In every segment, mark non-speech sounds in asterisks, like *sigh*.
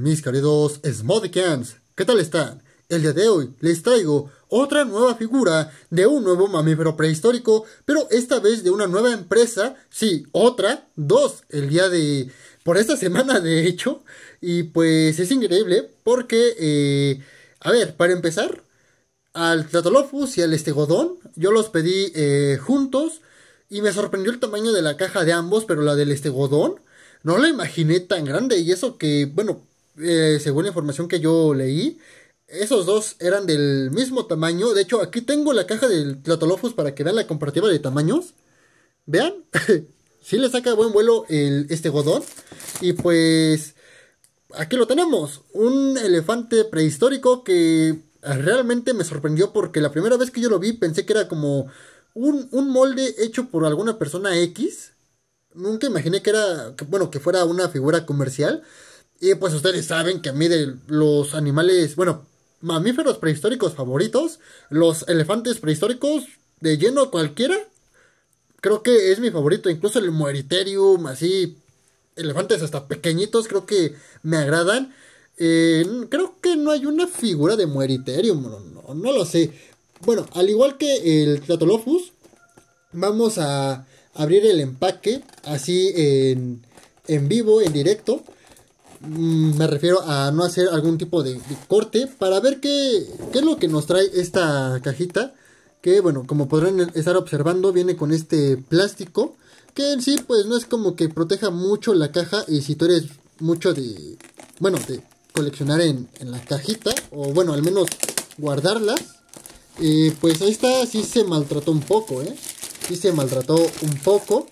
mis queridos Smodicans, ¿qué tal están? El día de hoy les traigo otra nueva figura de un nuevo mamífero prehistórico, pero esta vez de una nueva empresa, sí, otra, dos, el día de... por esta semana de hecho, y pues es increíble porque, eh, a ver, para empezar, al Tratolofus y al Estegodón, yo los pedí eh, juntos y me sorprendió el tamaño de la caja de ambos, pero la del Estegodón no la imaginé tan grande y eso que, bueno, eh, según la información que yo leí, esos dos eran del mismo tamaño. De hecho, aquí tengo la caja del Tlatolofus para que vean la comparativa de tamaños. Vean, si *laughs* le saca buen vuelo este godón. Y pues, aquí lo tenemos. Un elefante prehistórico que realmente me sorprendió porque la primera vez que yo lo vi pensé que era como un, molde hecho por alguna persona X. Nunca imaginé que era, bueno, que fuera una figura comercial. Y pues ustedes saben que a mí de los animales, bueno, mamíferos prehistóricos favoritos, los elefantes prehistóricos, de lleno cualquiera, creo que es mi favorito, incluso el Mueriterium, así, elefantes hasta pequeñitos, creo que me agradan. Eh, creo que no hay una figura de Mueriterium, no, lo sé. Bueno, al igual que el Tlatolophus, vamos a abrir el empaque así en, en vivo, en directo. Mm, me refiero a no hacer algún tipo de, corte para ver qué, es lo que nos trae esta cajita. Que bueno, como podrán estar observando, viene con este plástico. Que en sí, pues no es como que proteja mucho la caja. Y si tú eres mucho de, bueno, de coleccionar en, la cajita, o bueno, al menos guardarlas, eh, pues está, sí se maltrató un poco, ¿eh? Sí se maltrató un poco.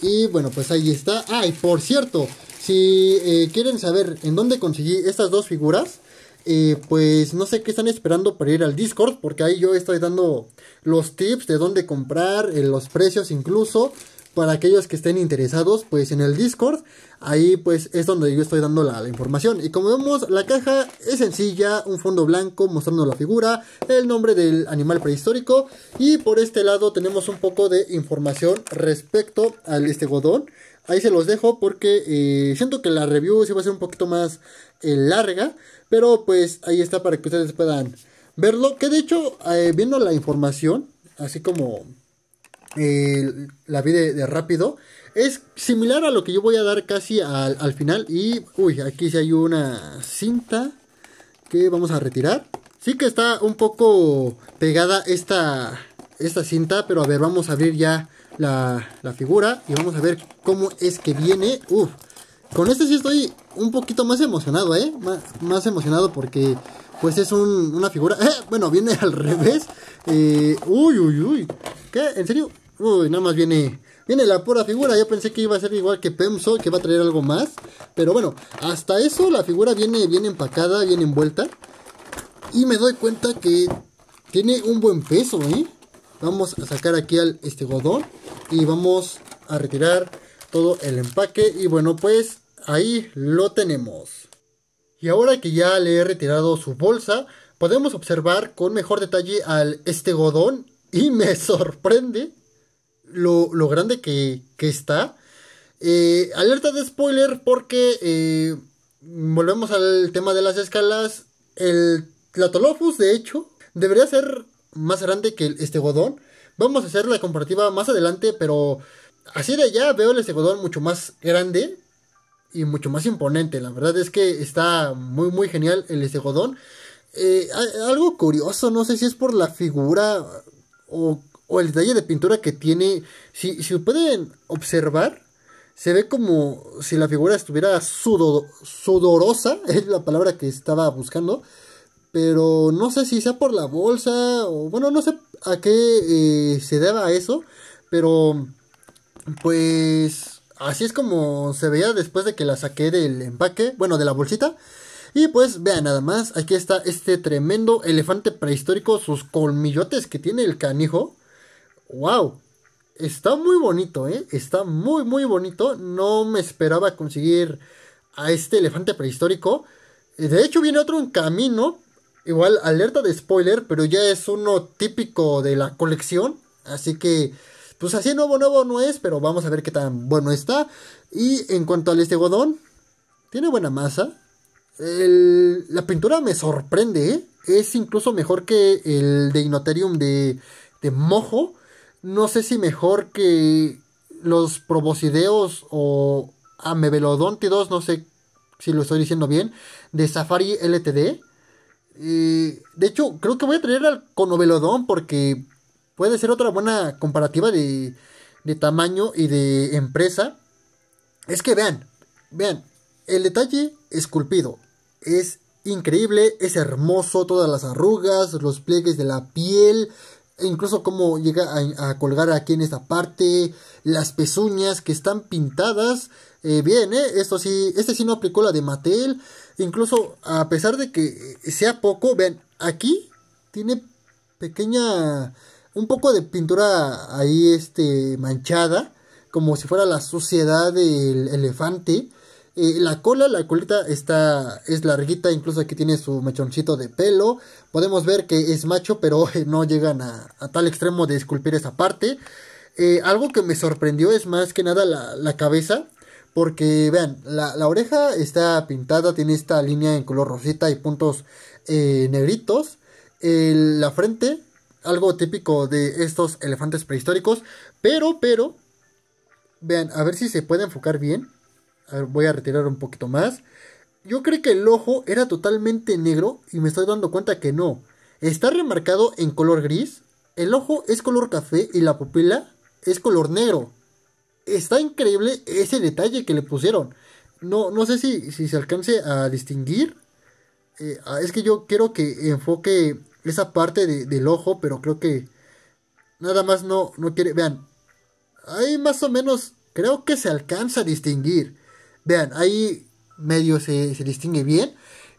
Y bueno, pues ahí está. Ah, y por cierto, si eh, quieren saber en dónde conseguí estas dos figuras, eh, pues no sé qué están esperando para ir al Discord, porque ahí yo estoy dando los tips de dónde comprar, eh, los precios incluso para aquellos que estén interesados, pues en el Discord, ahí pues es donde yo estoy dando la, información. Y como vemos, la caja es sencilla, un fondo blanco mostrando la figura, el nombre del animal prehistórico y por este lado tenemos un poco de información respecto al este godón. Ahí se los dejo porque eh, siento que la review se va a ser un poquito más eh, larga, pero pues ahí está para que ustedes puedan verlo. Que de hecho, eh, viendo la información, así como eh, la vi de, rápido. Es similar a lo que yo voy a dar casi al, final. Y, uy, aquí sí hay una cinta que vamos a retirar. Sí que está un poco pegada esta, esta cinta, pero a ver, vamos a abrir ya la, figura y vamos a ver cómo es que viene. Uf, con este sí estoy un poquito más emocionado, ¿eh? más emocionado porque pues es una figura... *laughs* bueno, viene al revés. Eh, uy, uy, uy. ¿Qué? ¿En serio? Uy, nada más viene, viene la pura figura. Yo pensé que iba a ser igual que Pemso, que va a traer algo más. Pero bueno, hasta eso la figura viene bien empacada, bien envuelta. Y me doy cuenta que tiene un buen peso, ¿eh? Vamos a sacar aquí al este godón y vamos a retirar todo el empaque. Y bueno, pues ahí lo tenemos. Y ahora que ya le he retirado su bolsa, podemos observar con mejor detalle al este godón y me *laughs* sorprende lo, grande que, está. Eh, alerta de spoiler porque eh, volvemos al tema de las escalas. El Tlatolophus, de hecho, debería ser más grande que el Estegodón. Vamos a hacer la comparativa más adelante, pero así de allá veo el Estegodón mucho más grande y mucho más imponente. La verdad es que está muy, muy genial el Estegodón. Eh, algo curioso, no sé si es por la figura o o el detalle de pintura que tiene, si, si pueden observar, se ve como si la figura estuviera sudorosa, *laughs* es la palabra que estaba buscando, pero no sé si sea por la bolsa o bueno, no sé a qué eh, se deba eso, pero pues así es como se veía después de que la saqué del empaque, bueno, de la bolsita. Y pues vean nada más, aquí está este tremendo elefante prehistórico, sus colmillotes que tiene el canijo wow, está muy bonito, ¿eh? Está muy, muy bonito. No me esperaba conseguir a este elefante prehistórico. Eh, de hecho, viene otro en camino. Igual, alerta de spoiler, pero ya es uno típico de la colección. Así que, pues así nuevo, nuevo no es, pero vamos a ver qué tan bueno está. Y en cuanto al este godón, tiene buena masa. la pintura me sorprende, ¿eh? Es incluso mejor que el de Inoterium de, de Mojo no sé si mejor que los probosideos o 2, no sé si lo estoy diciendo bien, de Safari LTD. Eh, de hecho, creo que voy a traer al Conobelodón porque puede ser otra buena comparativa de, de tamaño y de empresa. Es que vean, vean, el detalle esculpido es increíble, es hermoso, todas las arrugas, los pliegues de la piel, e incluso cómo llega a, colgar aquí en esta parte, las pezuñas que están pintadas. Eh, bien, eh, esto sí, este sí no aplicó la de Mattel. Incluso a pesar de que sea poco, ven aquí tiene pequeña, un poco de pintura ahí, este, manchada, como si fuera la suciedad del elefante. Eh, la cola, la colita está, es larguita, incluso aquí tiene su mechoncito de pelo. Podemos ver que es macho, pero *laughs* no llegan a, tal extremo de esculpir esa parte. Eh, algo que me sorprendió es más que nada la, cabeza. Porque vean, la, la, oreja está pintada, tiene esta línea en color rosita y puntos eh, negritos. la frente, algo típico de estos elefantes prehistóricos. Pero, pero, vean, a ver si se puede enfocar bien voy a retirar un poquito más. Yo creo que el ojo era totalmente negro y me estoy dando cuenta que no. Está remarcado en color gris, el ojo es color café y la pupila es color negro. Está increíble ese detalle que le pusieron. No, no sé si, si se alcance a distinguir. Eh, ah, es que yo quiero que enfoque esa parte del ojo, pero creo que nada más no, no quiere. Vean, ahí más o menos creo que se alcanza a distinguir. Vean, ahí medio se, distingue bien.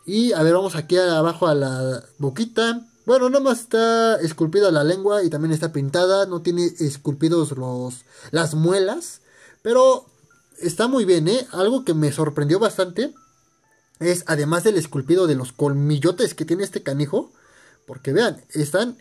Y a ver, vamos aquí abajo a la boquita. Bueno, nada más está esculpida la lengua y también está pintada. No tiene esculpidos los, las muelas. Pero está muy bien, ¿eh? Algo que me sorprendió bastante es, además del esculpido de los colmillotes que tiene este canijo. Porque vean, están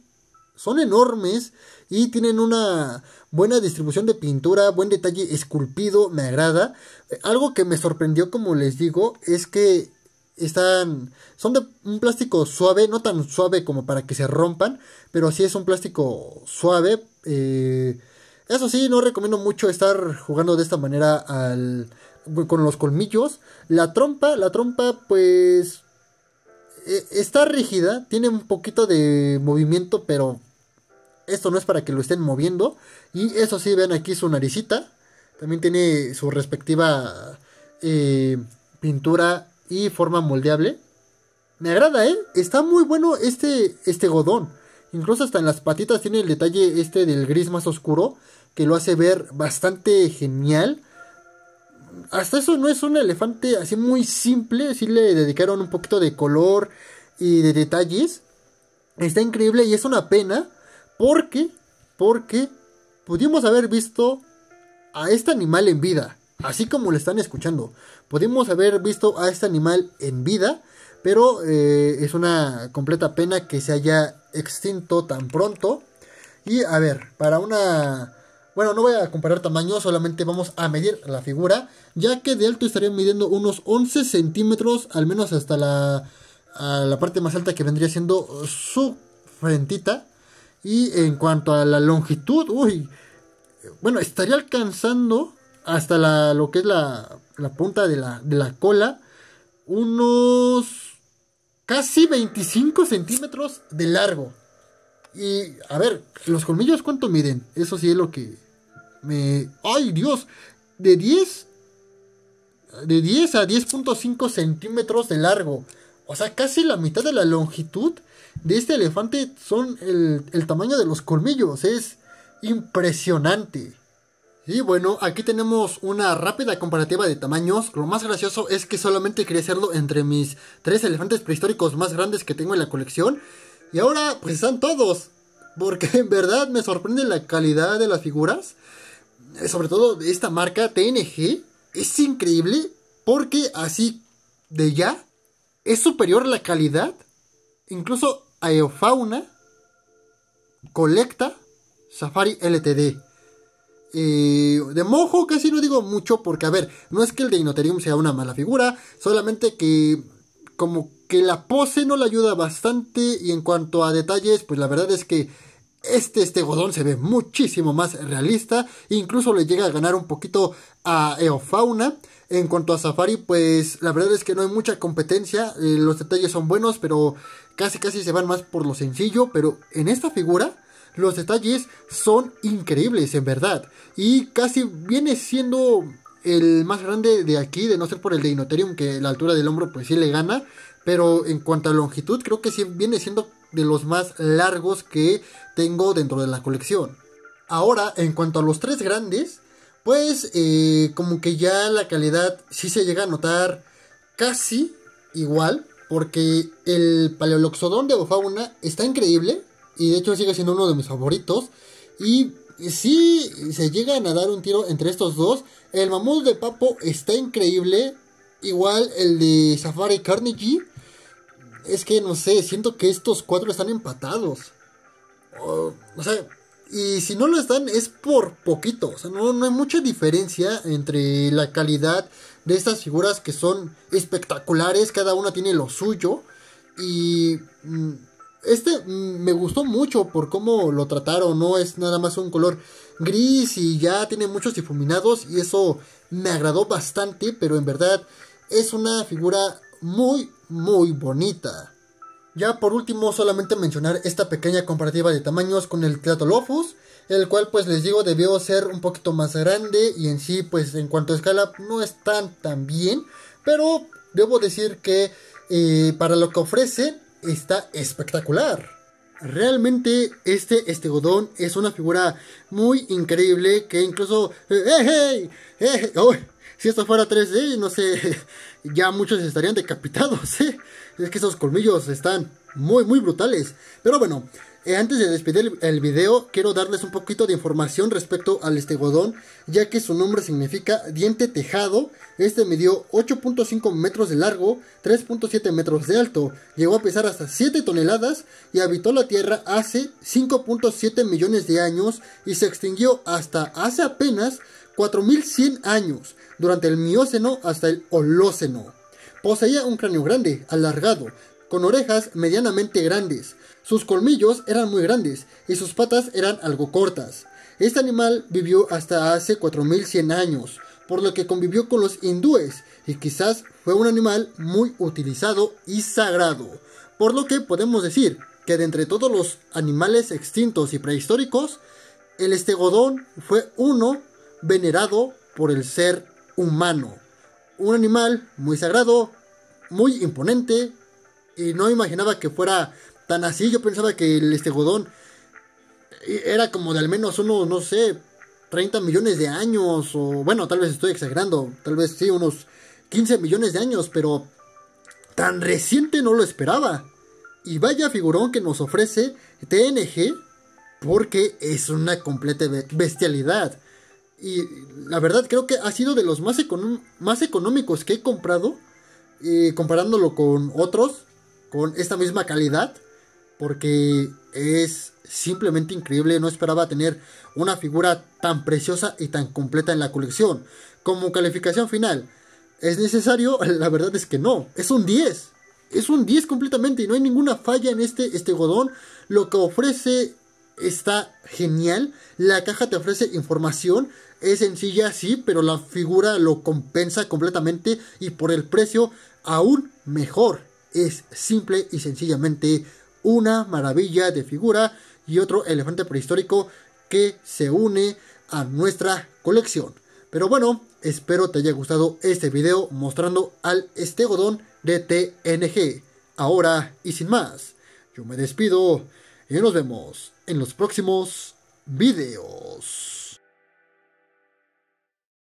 son enormes y tienen una buena distribución de pintura, buen detalle esculpido, me agrada. Algo que me sorprendió, como les digo, es que están son de un plástico suave, no tan suave como para que se rompan, pero sí es un plástico suave. Eh, eso sí, no recomiendo mucho estar jugando de esta manera al, con los colmillos. La trompa, la trompa, pues e, está rígida, tiene un poquito de movimiento, pero esto no es para que lo estén moviendo. Y eso sí, ven aquí su naricita. También tiene su respectiva eh, pintura y forma moldeable. Me agrada, ¿eh? Está muy bueno este, este godón. Incluso hasta en las patitas tiene el detalle este del gris más oscuro, que lo hace ver bastante genial hasta eso no es un elefante así muy simple, Si le dedicaron un poquito de color y de detalles. Está increíble y es una pena porque, porque pudimos haber visto a este animal en vida, así como lo están escuchando. Pudimos haber visto a este animal en vida, pero eh, es una completa pena que se haya extinto tan pronto. Y a ver, para una bueno, no voy a comparar tamaño, solamente vamos a medir la figura, ya que de alto estaría midiendo unos 11 centímetros, al menos hasta la, la parte más alta que vendría siendo su frentita. Y en cuanto a la longitud, uy, bueno, estaría alcanzando hasta la, lo que es la, la punta de la, de la cola, unos casi 25 centímetros de largo. Y a ver, los colmillos cuánto miden. Eso sí es lo que me, ¡Ay, Dios! De 10. De 10 a 10.5 centímetros de largo. O sea, casi la mitad de la longitud de este elefante son el, el tamaño de los colmillos. Es impresionante. Y bueno, aquí tenemos una rápida comparativa de tamaños. Lo más gracioso es que solamente quería hacerlo entre mis tres elefantes prehistóricos más grandes que tengo en la colección. Y ahora pues están todos. Porque *laughs* en verdad me sorprende la calidad de las figuras. Eh, sobre todo de esta marca TNG, es increíble porque así de ya es superior la calidad, incluso a Eofauna, Colecta, Safari LTD. Eh, de mojo casi no digo mucho porque, a ver, no es que el de Inoterium sea una mala figura, solamente que como que la pose no le ayuda bastante y en cuanto a detalles, pues la verdad es que este este godón se ve muchísimo más realista, incluso le llega a ganar un poquito a Eofauna. En cuanto a Safari, pues la verdad es que no hay mucha competencia, eh, los detalles son buenos, pero casi casi se van más por lo sencillo, pero en esta figura los detalles son increíbles en verdad y casi viene siendo el más grande de aquí, de no ser por el de que la altura del hombro pues sí le gana, pero en cuanto a longitud creo que sí viene siendo de los más largos que tengo dentro de la colección. Ahora, en cuanto a los tres grandes, pues eh, como que ya la calidad sí se llega a notar casi igual, porque el paleoloxodón de Bofauna está increíble y de hecho sigue siendo uno de mis favoritos. Y si sí, se llegan a dar un tiro entre estos dos, el mamut de Papo está increíble, igual el de Safari Carnegie. Es que no sé, siento que estos cuatro están empatados. o sea, y si no lo están es por poquito. O sea, no, no hay mucha diferencia entre la calidad de estas figuras que son espectaculares, cada una tiene lo suyo. Y mm, este mm, me gustó mucho por cómo lo trataron, no es nada más un color gris y ya tiene muchos difuminados y eso me agradó bastante, pero en verdad es una figura muy, muy bonita. Ya por último solamente mencionar esta pequeña comparativa de tamaños con el Lophus. el cual pues les digo debió ser un poquito más grande y en sí pues en cuanto a escala no están tan bien, pero debo decir que eh, para lo que ofrece está espectacular. Realmente este estegodón es una figura muy increíble que incluso... Eh, eh, si esto fuera 3D, no sé, ya muchos estarían decapitados. *laughs* ¿eh? Es que esos colmillos están muy, muy brutales. Pero bueno, eh, antes de despedir el, video, quiero darles un poquito de información respecto al estegodón, ya que su nombre significa diente tejado. Este midió 8.5 metros de largo, 3.7 metros de alto, llegó a pesar hasta 7 toneladas y habitó la Tierra hace 5.7 millones de años y se extinguió hasta hace apenas 4100 años, durante el Mioceno hasta el Holoceno. Poseía un cráneo grande, alargado, con orejas medianamente grandes. Sus colmillos eran muy grandes y sus patas eran algo cortas. Este animal vivió hasta hace 4100 años, por lo que convivió con los hindúes y quizás fue un animal muy utilizado y sagrado. Por lo que podemos decir que de entre todos los animales extintos y prehistóricos, el estegodón fue uno venerado por el ser humano. Un animal muy sagrado, muy imponente, y no imaginaba que fuera tan así. Yo pensaba que el estegodón eh, era como de al menos unos, no sé, 30 millones de años, o bueno, tal vez estoy exagerando, tal vez sí, unos 15 millones de años, pero tan reciente no lo esperaba. Y vaya figurón que nos ofrece TNG, porque es una completa bestialidad. Y la verdad creo que ha sido de los más, económicos que he comprado. Eh, comparándolo con otros. Con esta misma calidad. Porque es simplemente increíble. No esperaba tener una figura tan preciosa y tan completa en la colección. Como calificación final. ¿Es necesario? *laughs* La verdad es que no. Es un 10. Es un 10 completamente. Y no hay ninguna falla en este, este godón. Lo que ofrece está genial. La caja te ofrece información es sencilla, sí, pero la figura lo compensa completamente y por el precio aún mejor. Es simple y sencillamente una maravilla de figura y otro elefante prehistórico que se une a nuestra colección. Pero bueno, espero te haya gustado este video mostrando al estegodón de TNG. Ahora y sin más, yo me despido y nos vemos en los próximos videos.